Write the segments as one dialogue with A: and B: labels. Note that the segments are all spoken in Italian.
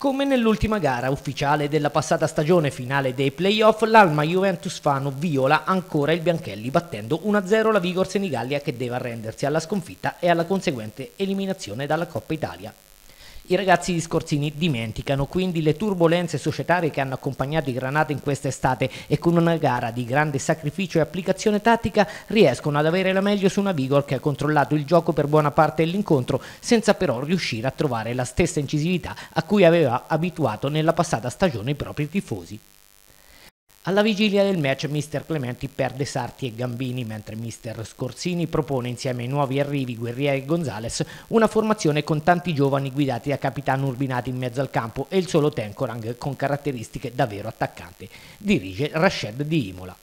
A: Come nell'ultima gara ufficiale della passata stagione finale dei playoff, l'Alma Juventus Fano viola ancora il Bianchelli battendo 1-0 la Vigor Senigallia che deve arrendersi alla sconfitta e alla conseguente eliminazione dalla Coppa Italia i ragazzi di Scorzini dimenticano quindi le turbulenze societarie che hanno accompagnato i Granate in quest'estate e con una gara di grande sacrificio e applicazione tattica riescono ad avere la meglio su una Vigor che ha controllato il gioco per buona parte dell'incontro senza però riuscire a trovare la stessa incisività a cui aveva abituato nella passata stagione i propri tifosi. Alla vigilia del match Mr. Clementi perde Sarti e Gambini, mentre Mr. Scorsini propone insieme ai nuovi arrivi Guerrieri e Gonzales una formazione con tanti giovani guidati da capitano Urbinati in mezzo al campo e il solo Tenkorang con caratteristiche davvero attaccanti. Dirige Rashed di Imola.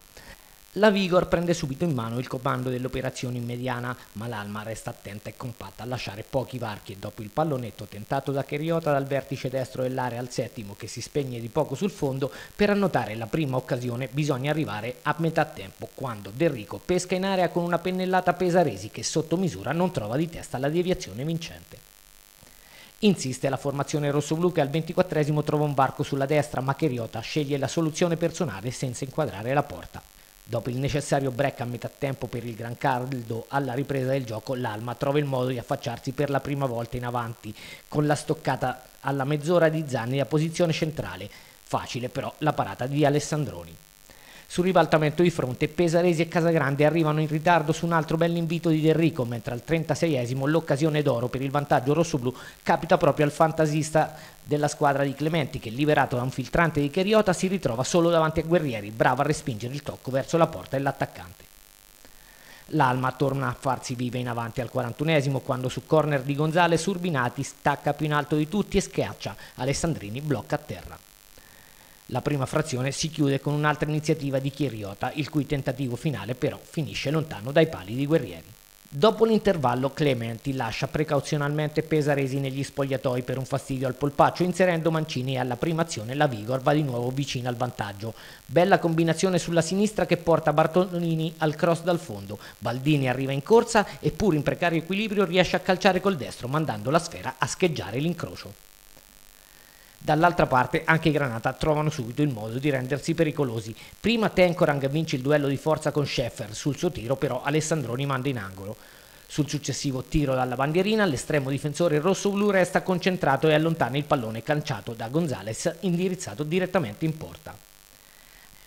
A: La Vigor prende subito in mano il comando dell'operazione in mediana, ma l'Alma resta attenta e compatta a lasciare pochi varchi e dopo il pallonetto tentato da Cheriota dal vertice destro dell'area al settimo che si spegne di poco sul fondo, per annotare la prima occasione bisogna arrivare a metà tempo quando Rico pesca in area con una pennellata Pesaresi che sotto misura non trova di testa la deviazione vincente. Insiste la formazione rossoblu che al 24 trova un varco sulla destra ma Cheriota sceglie la soluzione personale senza inquadrare la porta. Dopo il necessario break a metà tempo per il Gran Caldo, alla ripresa del gioco, l'Alma trova il modo di affacciarsi per la prima volta in avanti, con la stoccata alla mezz'ora di Zanni a posizione centrale. Facile però la parata di Alessandroni. Sul ribaltamento di fronte Pesaresi e Casagrande arrivano in ritardo su un altro bell'invito di Derrico, mentre al 36esimo l'occasione d'oro per il vantaggio rossoblu capita proprio al fantasista della squadra di Clementi che liberato da un filtrante di Cheriota si ritrova solo davanti a Guerrieri, bravo a respingere il tocco verso la porta e l'attaccante. L'Alma torna a farsi viva in avanti al 41esimo quando su corner di Gonzales Urbinati stacca più in alto di tutti e schiaccia. Alessandrini blocca a terra. La prima frazione si chiude con un'altra iniziativa di Chiriota, il cui tentativo finale però finisce lontano dai pali di guerrieri. Dopo l'intervallo Clementi lascia precauzionalmente Pesaresi negli spogliatoi per un fastidio al polpaccio inserendo Mancini e alla prima azione la Vigor va di nuovo vicina al vantaggio. Bella combinazione sulla sinistra che porta Bartolini al cross dal fondo. Baldini arriva in corsa e pur in precario equilibrio riesce a calciare col destro mandando la sfera a scheggiare l'incrocio. Dall'altra parte anche i Granata trovano subito il modo di rendersi pericolosi. Prima Tenkorang vince il duello di forza con Sheffer, sul suo tiro però Alessandroni manda in angolo. Sul successivo tiro dalla bandierina l'estremo difensore rosso-blu resta concentrato e allontana il pallone calciato da Gonzales indirizzato direttamente in porta.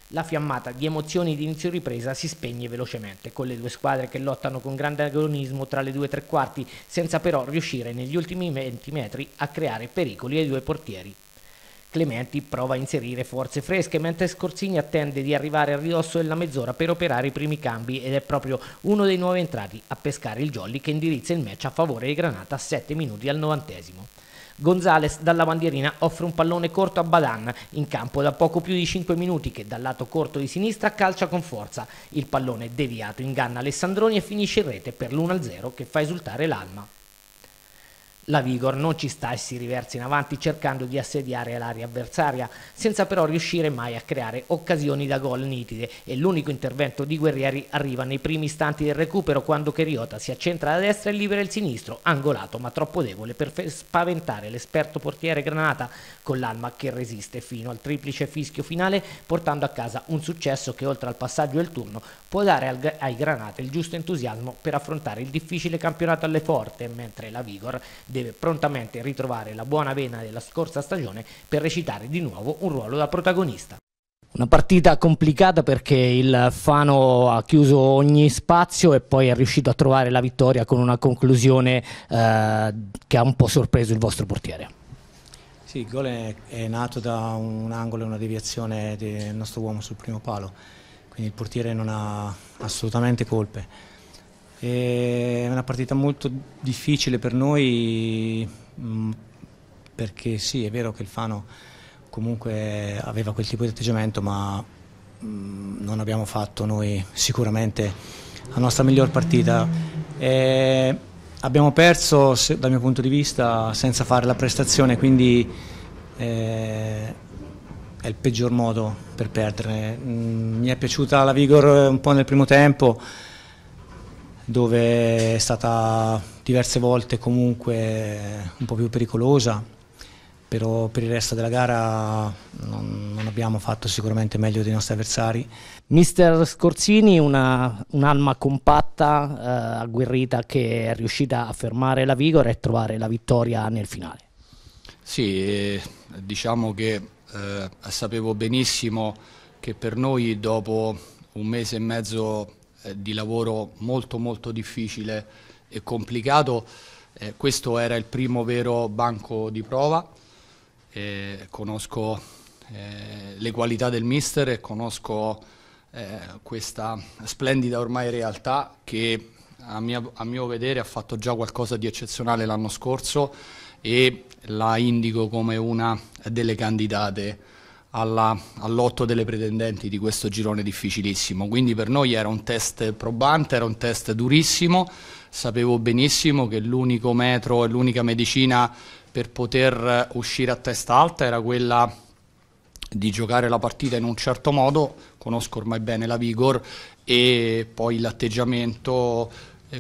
A: La fiammata di emozioni di inizio ripresa si spegne velocemente, con le due squadre che lottano con grande agonismo tra le due tre quarti, senza però riuscire negli ultimi 20 metri a creare pericoli ai due portieri Clementi prova a inserire forze fresche mentre Scorsini attende di arrivare al ridosso della mezz'ora per operare i primi cambi ed è proprio uno dei nuovi entrati a pescare il jolly che indirizza il match a favore di Granata a 7 minuti al novantesimo. Gonzales dalla bandierina offre un pallone corto a Badan in campo da poco più di 5 minuti che dal lato corto di sinistra calcia con forza. Il pallone deviato inganna Alessandroni e finisce in rete per l'1-0 che fa esultare l'Alma. La Vigor non ci sta e si riversa in avanti cercando di assediare l'area avversaria, senza però riuscire mai a creare occasioni da gol nitide e l'unico intervento di Guerrieri arriva nei primi istanti del recupero quando Cheriota si accentra alla destra e libera il sinistro, angolato ma troppo debole per spaventare l'esperto portiere Granata con l'alma che resiste fino al triplice fischio finale portando a casa un successo che oltre al passaggio del turno può dare ai Granate il giusto entusiasmo per affrontare il difficile campionato alle porte mentre la Vigor deve deve prontamente ritrovare la buona vena della scorsa stagione per recitare di nuovo un ruolo da protagonista. Una partita complicata perché il Fano ha chiuso ogni spazio e poi è riuscito a trovare la vittoria con una conclusione eh, che ha un po' sorpreso il vostro portiere.
B: Sì, il gol è, è nato da un angolo e una deviazione del nostro uomo sul primo palo, quindi il portiere non ha assolutamente colpe. È una partita molto difficile per noi mm, perché sì, è vero che il Fano comunque aveva quel tipo di atteggiamento, ma mm, non abbiamo fatto noi sicuramente la nostra miglior partita. E abbiamo perso, dal mio punto di vista, senza fare la prestazione, quindi eh, è il peggior modo per perdere. Mm, mi è piaciuta la Vigor un po' nel primo tempo dove è stata diverse volte comunque un po' più pericolosa, però per il resto della gara non, non abbiamo fatto sicuramente meglio dei nostri avversari.
A: Mister Scorzini, un'alma un compatta, eh, agguerrita, che è riuscita a fermare la Vigor e trovare la vittoria nel finale.
C: Sì, eh, diciamo che eh, sapevo benissimo che per noi dopo un mese e mezzo eh, di lavoro molto molto difficile e complicato. Eh, questo era il primo vero banco di prova, eh, conosco eh, le qualità del mister e conosco questa splendida ormai realtà che a mio, a mio vedere ha fatto già qualcosa di eccezionale l'anno scorso e la indico come una delle candidate all'otto all delle pretendenti di questo girone difficilissimo. Quindi per noi era un test probante, era un test durissimo, sapevo benissimo che l'unico metro e l'unica medicina per poter uscire a testa alta era quella di giocare la partita in un certo modo, conosco ormai bene la Vigor e poi l'atteggiamento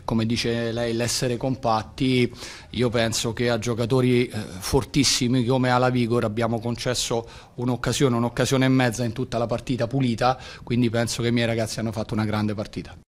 C: come dice lei, l'essere compatti, io penso che a giocatori eh, fortissimi come alla Vigor abbiamo concesso un'occasione, un'occasione e mezza in tutta la partita pulita, quindi
B: penso che i miei ragazzi hanno fatto una grande partita.